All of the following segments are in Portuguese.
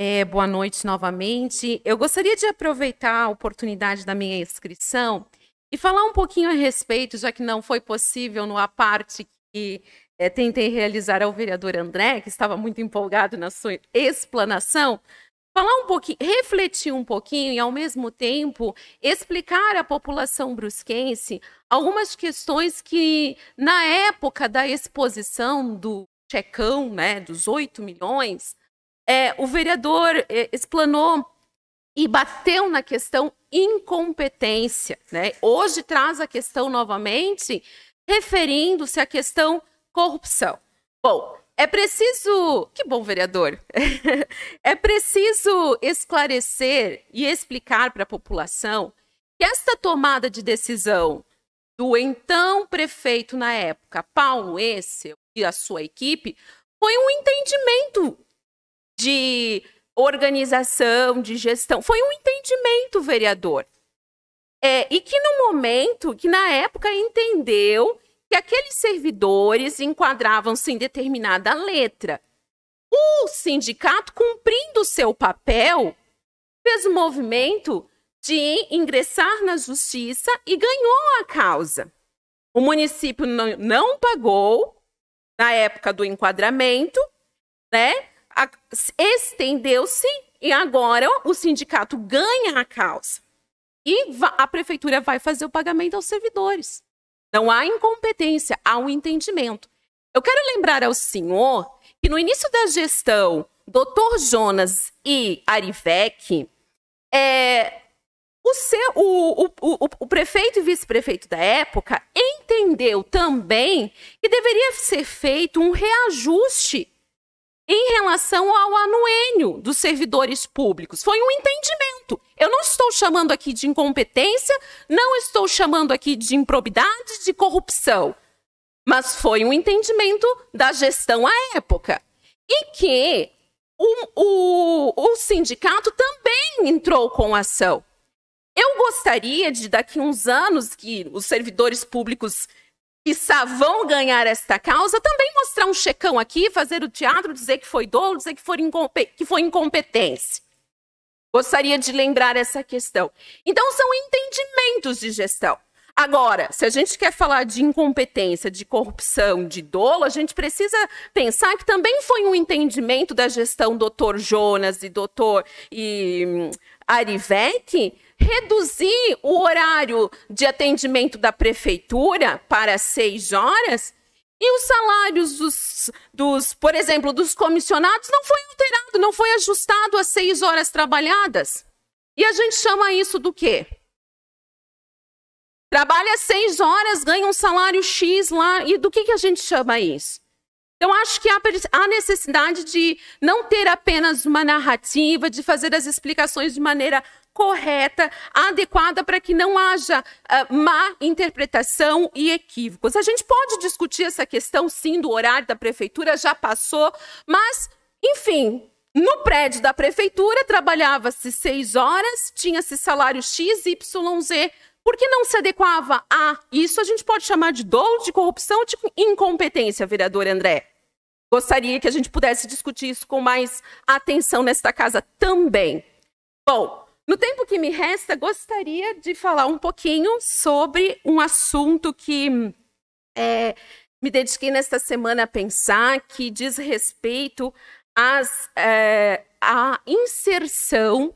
É, boa noite novamente. Eu gostaria de aproveitar a oportunidade da minha inscrição e falar um pouquinho a respeito, já que não foi possível no parte que é, tentei realizar ao vereador André, que estava muito empolgado na sua explanação, falar um pouquinho, refletir um pouquinho e, ao mesmo tempo, explicar à população brusquense algumas questões que, na época da exposição do checão, né, dos 8 milhões, é, o vereador é, explanou e bateu na questão incompetência. Né? Hoje traz a questão novamente, referindo-se à questão corrupção. Bom, é preciso. Que bom, vereador! é preciso esclarecer e explicar para a população que esta tomada de decisão do então prefeito na época, Paulo Esse e a sua equipe, foi um entendimento de organização, de gestão. Foi um entendimento, vereador. É, e que no momento, que na época entendeu que aqueles servidores enquadravam-se em determinada letra. O sindicato, cumprindo seu papel, fez o movimento de ingressar na justiça e ganhou a causa. O município não, não pagou na época do enquadramento, né? estendeu-se e agora o sindicato ganha a causa. E a prefeitura vai fazer o pagamento aos servidores. Não há incompetência, há um entendimento. Eu quero lembrar ao senhor que no início da gestão, Dr. Jonas e Arivec, é, o, seu, o, o, o, prefeito e vice-prefeito da época entendeu também que deveria ser feito um reajuste em relação ao anuênio dos servidores públicos. Foi um entendimento. Eu não estou chamando aqui de incompetência, não estou chamando aqui de improbidade, de corrupção, mas foi um entendimento da gestão à época. E que o, o, o sindicato também entrou com ação. Eu gostaria de, daqui uns anos, que os servidores públicos que vão ganhar esta causa, também mostrar um checão aqui, fazer o teatro, dizer que foi dolo, dizer que foi, que foi incompetência. Gostaria de lembrar essa questão. Então, são entendimentos de gestão. Agora, se a gente quer falar de incompetência, de corrupção, de dolo, a gente precisa pensar que também foi um entendimento da gestão doutor Jonas e doutor e hum, Arivec, reduzir o horário de atendimento da prefeitura para seis horas e os salários dos, dos, por exemplo, dos comissionados não foi alterado, não foi ajustado às seis horas trabalhadas. E a gente chama isso do quê? Trabalha seis horas, ganha um salário X lá. E do que, que a gente chama isso? Então, acho que há necessidade de não ter apenas uma narrativa, de fazer as explicações de maneira correta, adequada, para que não haja uh, má interpretação e equívocos. A gente pode discutir essa questão, sim, do horário da prefeitura, já passou, mas, enfim, no prédio da prefeitura, trabalhava-se seis horas, tinha-se salário X, Y, Z por que não se adequava a isso? A gente pode chamar de dolo, de corrupção, de incompetência, vereador André. Gostaria que a gente pudesse discutir isso com mais atenção nesta casa também. Bom, no tempo que me resta, gostaria de falar um pouquinho sobre um assunto que é, me dediquei nesta semana a pensar, que diz respeito às, é, à inserção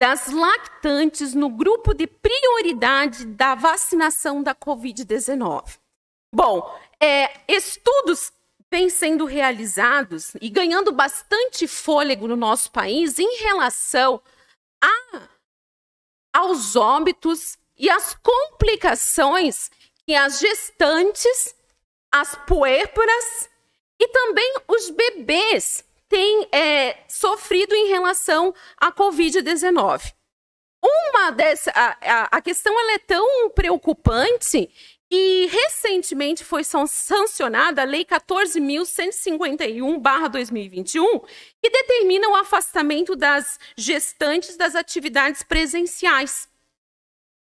das lactantes no grupo de prioridade da vacinação da Covid-19. Bom, é, estudos vêm sendo realizados e ganhando bastante fôlego no nosso país em relação a, aos óbitos e às complicações que as gestantes, as puérperas e também os bebês tem é, sofrido em relação à Covid-19. Uma dessa, a, a, a questão é tão preocupante que recentemente foi sancionada a Lei 14.151-2021, que determina o afastamento das gestantes das atividades presenciais.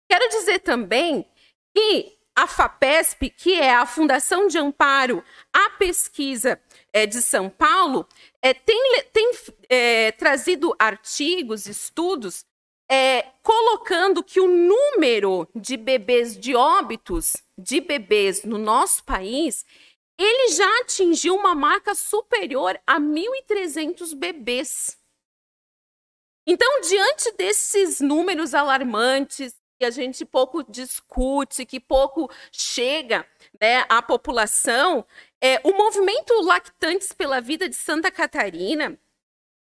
Quero dizer também que a FAPESP, que é a Fundação de Amparo à Pesquisa é, de São Paulo, é, tem, tem é, trazido artigos, estudos, é, colocando que o número de bebês de óbitos de bebês no nosso país ele já atingiu uma marca superior a 1.300 bebês. Então, diante desses números alarmantes, que a gente pouco discute, que pouco chega né, à população, é, o movimento Lactantes pela Vida de Santa Catarina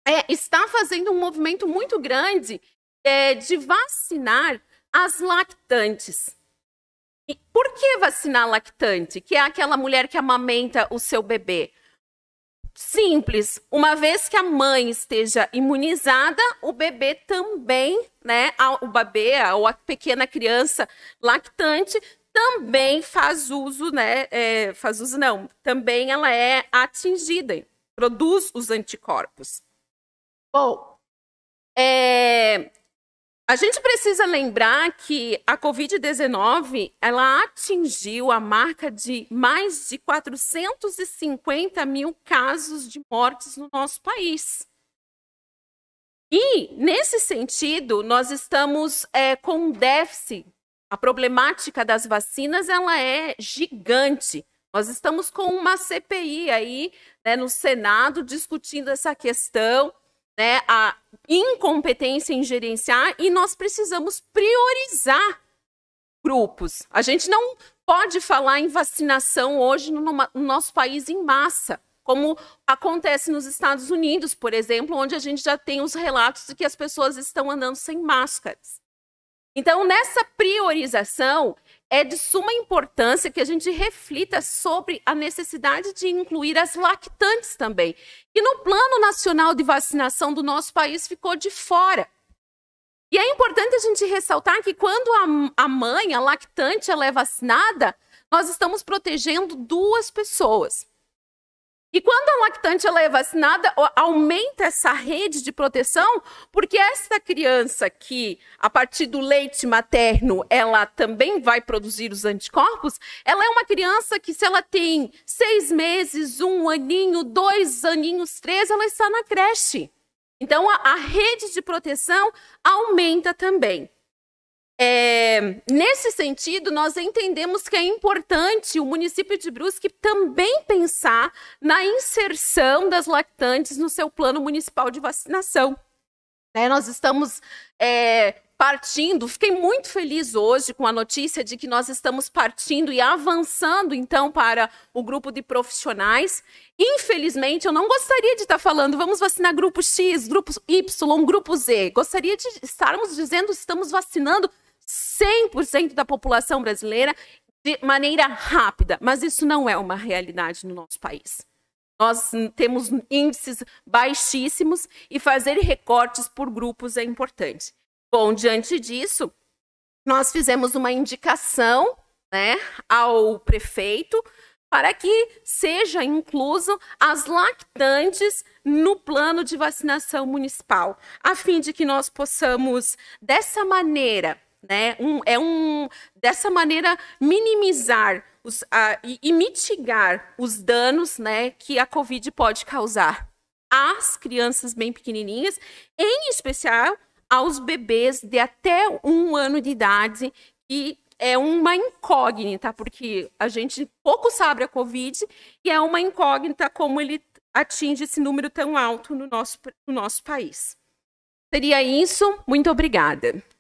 é, está fazendo um movimento muito grande é, de vacinar as lactantes. E por que vacinar lactante, que é aquela mulher que amamenta o seu bebê? simples. Uma vez que a mãe esteja imunizada, o bebê também, né, o bebê ou a pequena criança lactante também faz uso, né, é, faz uso não, também ela é atingida, produz os anticorpos. Bom, é, a gente precisa lembrar que a Covid-19 ela atingiu a marca de mais de 450 mil casos de mortes no nosso país. E, nesse sentido, nós estamos é, com um déficit. A problemática das vacinas ela é gigante. Nós estamos com uma CPI aí né, no Senado discutindo essa questão. Né, a, incompetência em gerenciar e nós precisamos priorizar grupos. A gente não pode falar em vacinação hoje no, no nosso país em massa, como acontece nos Estados Unidos, por exemplo, onde a gente já tem os relatos de que as pessoas estão andando sem máscaras. Então, nessa priorização, é de suma importância que a gente reflita sobre a necessidade de incluir as lactantes também. E no Plano Nacional de Vacinação do nosso país ficou de fora. E é importante a gente ressaltar que quando a, a mãe, a lactante, ela é vacinada, nós estamos protegendo duas pessoas. E quando a lactante ela é vacinada, aumenta essa rede de proteção, porque essa criança que, a partir do leite materno, ela também vai produzir os anticorpos, ela é uma criança que, se ela tem seis meses, um aninho, dois aninhos, três, ela está na creche. Então, a, a rede de proteção aumenta também. É, nesse sentido, nós entendemos que é importante o município de Brusque também pensar na inserção das lactantes no seu plano municipal de vacinação. É, nós estamos é, partindo, fiquei muito feliz hoje com a notícia de que nós estamos partindo e avançando então para o grupo de profissionais. Infelizmente, eu não gostaria de estar falando, vamos vacinar grupo X, grupo Y, grupo Z. Gostaria de estarmos dizendo, estamos vacinando 100% da população brasileira de maneira rápida, mas isso não é uma realidade no nosso país. Nós temos índices baixíssimos e fazer recortes por grupos é importante. Bom, diante disso, nós fizemos uma indicação né, ao prefeito para que seja incluso as lactantes no plano de vacinação municipal, a fim de que nós possamos, dessa maneira, né? Um, é um dessa maneira minimizar os, a, e, e mitigar os danos, né, que a Covid pode causar às crianças bem pequenininhas, em especial aos bebês de até um ano de idade, e é uma incógnita, porque a gente pouco sabe a Covid e é uma incógnita como ele atinge esse número tão alto no nosso, no nosso país. Seria isso. Muito obrigada.